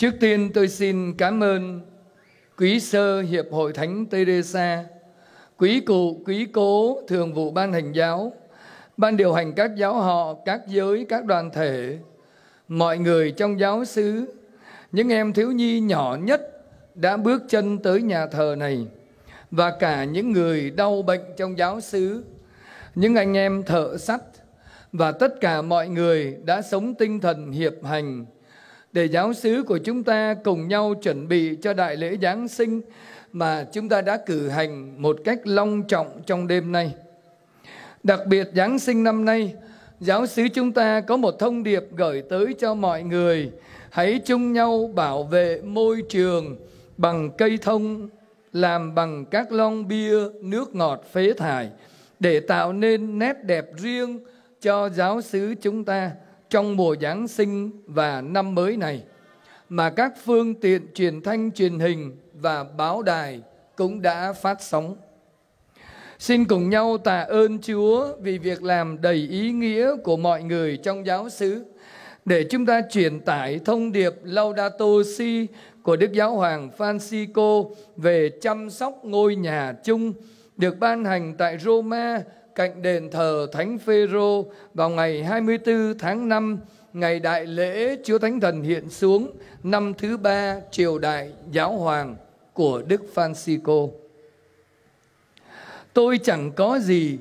Trước tiên tôi xin cảm ơn quý sơ Hiệp hội Thánh Teresa, quý cụ, quý cố, thường vụ ban hành giáo, ban điều hành các giáo họ, các giới, các đoàn thể, mọi người trong giáo xứ, những em thiếu nhi nhỏ nhất đã bước chân tới nhà thờ này và cả những người đau bệnh trong giáo xứ, những anh em thợ sắt và tất cả mọi người đã sống tinh thần hiệp hành để giáo sứ của chúng ta cùng nhau chuẩn bị cho đại lễ Giáng sinh mà chúng ta đã cử hành một cách long trọng trong đêm nay. Đặc biệt Giáng sinh năm nay, giáo sứ chúng ta có một thông điệp gửi tới cho mọi người. Hãy chung nhau bảo vệ môi trường bằng cây thông làm bằng các lon bia nước ngọt phế thải để tạo nên nét đẹp riêng cho giáo xứ chúng ta trong mùa Giáng sinh và năm mới này, mà các phương tiện truyền thanh truyền hình và báo đài cũng đã phát sóng. Xin cùng nhau tạ ơn Chúa vì việc làm đầy ý nghĩa của mọi người trong giáo xứ để chúng ta truyền tải thông điệp Laudato Si của Đức Giáo Hoàng Francisco về chăm sóc ngôi nhà chung được ban hành tại Roma cạnh đền thờ Thánh Phêrô vào ngày 24 tháng 5 ngày đại lễ Chúa Thánh Thần hiện xuống năm thứ ba triều đại giáo hoàng của Đức phanxicô Tôi chẳng có gì,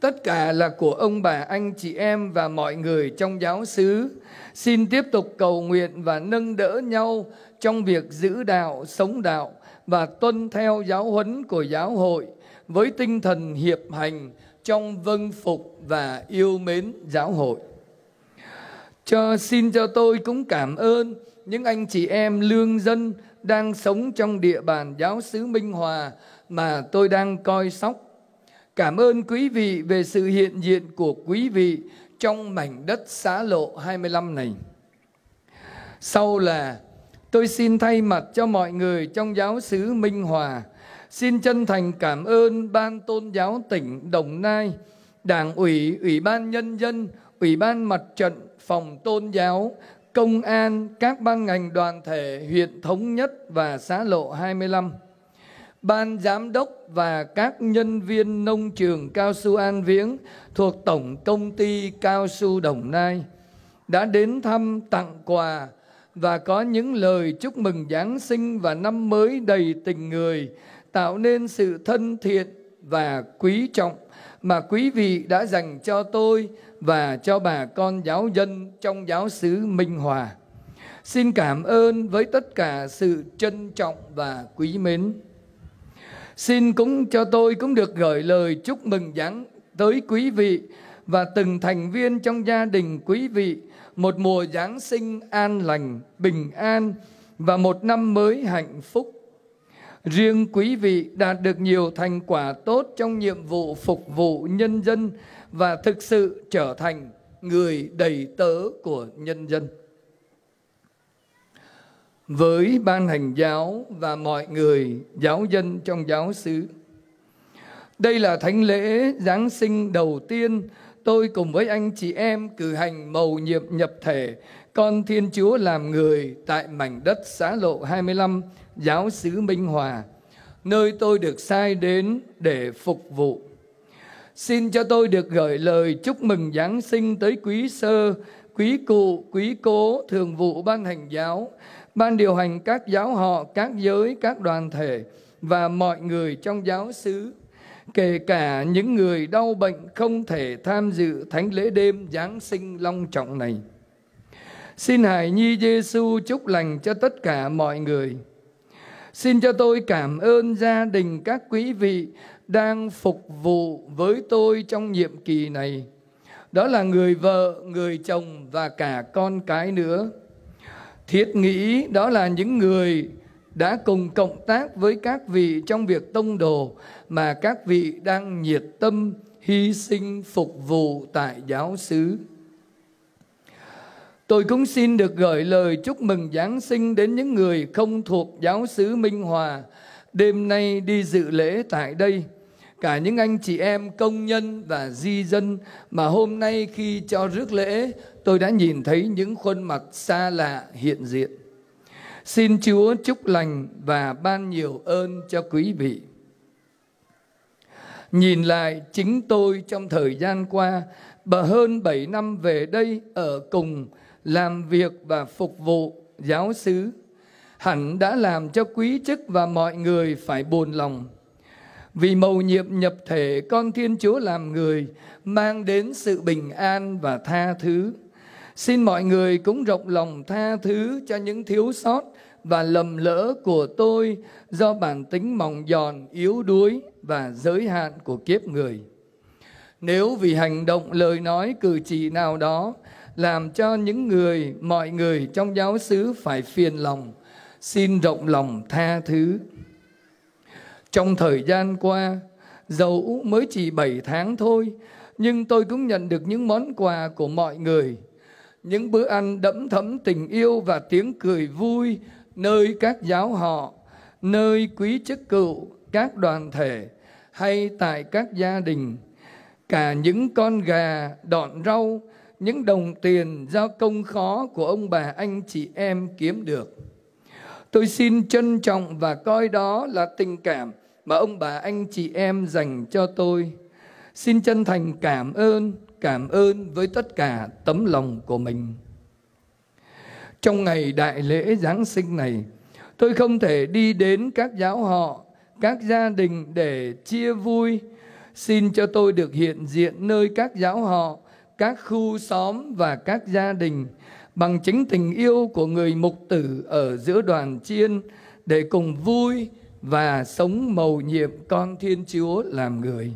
tất cả là của ông bà anh chị em và mọi người trong giáo xứ. Xin tiếp tục cầu nguyện và nâng đỡ nhau trong việc giữ đạo, sống đạo và tuân theo giáo huấn của giáo hội với tinh thần hiệp hành, trong vâng phục và yêu mến giáo hội. Cho xin cho tôi cũng cảm ơn những anh chị em lương dân đang sống trong địa bàn giáo xứ Minh Hòa mà tôi đang coi sóc. Cảm ơn quý vị về sự hiện diện của quý vị trong mảnh đất xá lộ 25 này. Sau là tôi xin thay mặt cho mọi người trong giáo xứ Minh Hòa Xin chân thành cảm ơn Ban Tôn giáo tỉnh Đồng Nai, Đảng ủy, Ủy ban Nhân dân, Ủy ban Mặt trận, Phòng Tôn giáo, Công an, các ban ngành đoàn thể huyện Thống Nhất và xã Lộ 25. Ban giám đốc và các nhân viên nông trường cao su An Viễn thuộc Tổng Công ty Cao su Đồng Nai đã đến thăm tặng quà và có những lời chúc mừng Giáng sinh và năm mới đầy tình người tạo nên sự thân thiện và quý trọng mà quý vị đã dành cho tôi và cho bà con giáo dân trong giáo xứ Minh Hòa. Xin cảm ơn với tất cả sự trân trọng và quý mến. Xin cũng cho tôi cũng được gửi lời chúc mừng giáng tới quý vị và từng thành viên trong gia đình quý vị một mùa Giáng sinh an lành, bình an và một năm mới hạnh phúc Riêng quý vị đạt được nhiều thành quả tốt trong nhiệm vụ phục vụ nhân dân và thực sự trở thành người đầy tớ của nhân dân. Với ban hành giáo và mọi người giáo dân trong giáo xứ. Đây là thánh lễ Giáng sinh đầu tiên tôi cùng với anh chị em cử hành mầu nhiệm nhập thể con Thiên Chúa làm người tại mảnh đất xá lộ 25 giáo sứ Minh Hòa, nơi tôi được sai đến để phục vụ. Xin cho tôi được gửi lời chúc mừng Giáng sinh tới quý sơ, quý cụ, quý cố, thường vụ ban hành giáo, ban điều hành các giáo họ, các giới, các đoàn thể và mọi người trong giáo xứ, kể cả những người đau bệnh không thể tham dự thánh lễ đêm Giáng sinh long trọng này. Xin Hải Nhi Giêsu chúc lành cho tất cả mọi người. Xin cho tôi cảm ơn gia đình các quý vị đang phục vụ với tôi trong nhiệm kỳ này. Đó là người vợ, người chồng và cả con cái nữa. Thiết nghĩ đó là những người đã cùng cộng tác với các vị trong việc tông đồ mà các vị đang nhiệt tâm hy sinh phục vụ tại giáo xứ. Tôi cũng xin được gửi lời chúc mừng Giáng sinh đến những người không thuộc giáo xứ Minh Hòa đêm nay đi dự lễ tại đây. Cả những anh chị em công nhân và di dân mà hôm nay khi cho rước lễ tôi đã nhìn thấy những khuôn mặt xa lạ hiện diện. Xin Chúa chúc lành và ban nhiều ơn cho quý vị. Nhìn lại chính tôi trong thời gian qua, và hơn 7 năm về đây ở cùng làm việc và phục vụ giáo xứ hẳn đã làm cho quý chức và mọi người phải buồn lòng vì mầu nhiệm nhập thể con thiên chúa làm người mang đến sự bình an và tha thứ xin mọi người cũng rộng lòng tha thứ cho những thiếu sót và lầm lỡ của tôi do bản tính mỏng giòn yếu đuối và giới hạn của kiếp người nếu vì hành động lời nói cử chỉ nào đó làm cho những người, mọi người trong giáo xứ phải phiền lòng, xin rộng lòng tha thứ. Trong thời gian qua, dẫu mới chỉ 7 tháng thôi, nhưng tôi cũng nhận được những món quà của mọi người. Những bữa ăn đẫm thấm tình yêu và tiếng cười vui nơi các giáo họ, nơi quý chức cựu, các đoàn thể hay tại các gia đình. Cả những con gà, đọn rau, những đồng tiền do công khó của ông bà anh chị em kiếm được. Tôi xin trân trọng và coi đó là tình cảm mà ông bà anh chị em dành cho tôi. Xin chân thành cảm ơn, cảm ơn với tất cả tấm lòng của mình. Trong ngày đại lễ Giáng sinh này, tôi không thể đi đến các giáo họ, các gia đình để chia vui. Xin cho tôi được hiện diện nơi các giáo họ, các khu xóm và các gia đình bằng chính tình yêu của người mục tử ở giữa đoàn chiên để cùng vui và sống mầu nhiệm con Thiên Chúa làm người.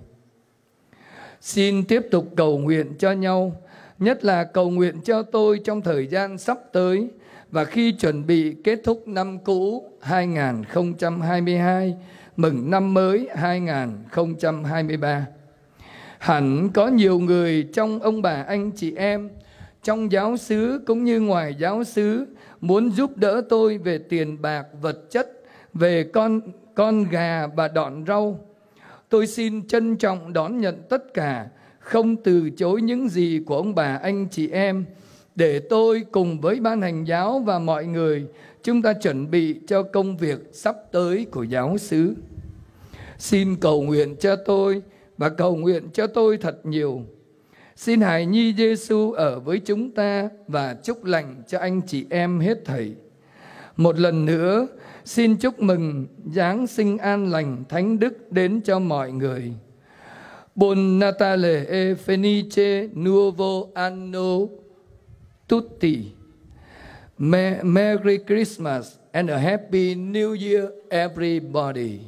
Xin tiếp tục cầu nguyện cho nhau, nhất là cầu nguyện cho tôi trong thời gian sắp tới và khi chuẩn bị kết thúc năm cũ 2022, mừng năm mới 2023. Hẳn có nhiều người trong ông bà anh chị em, trong giáo xứ cũng như ngoài giáo xứ muốn giúp đỡ tôi về tiền bạc vật chất, về con con gà và đọn rau. Tôi xin trân trọng đón nhận tất cả, không từ chối những gì của ông bà anh chị em để tôi cùng với ban hành giáo và mọi người chúng ta chuẩn bị cho công việc sắp tới của giáo xứ. Xin cầu nguyện cho tôi và cầu nguyện cho tôi thật nhiều. Xin Hài Nhi Giêsu ở với chúng ta và chúc lành cho anh chị em hết thảy. Một lần nữa, xin chúc mừng Giáng sinh an lành Thánh Đức đến cho mọi người. Buon Natale e Fenice Nuovo Anno Tutti. Merry Christmas and a Happy New Year, everybody.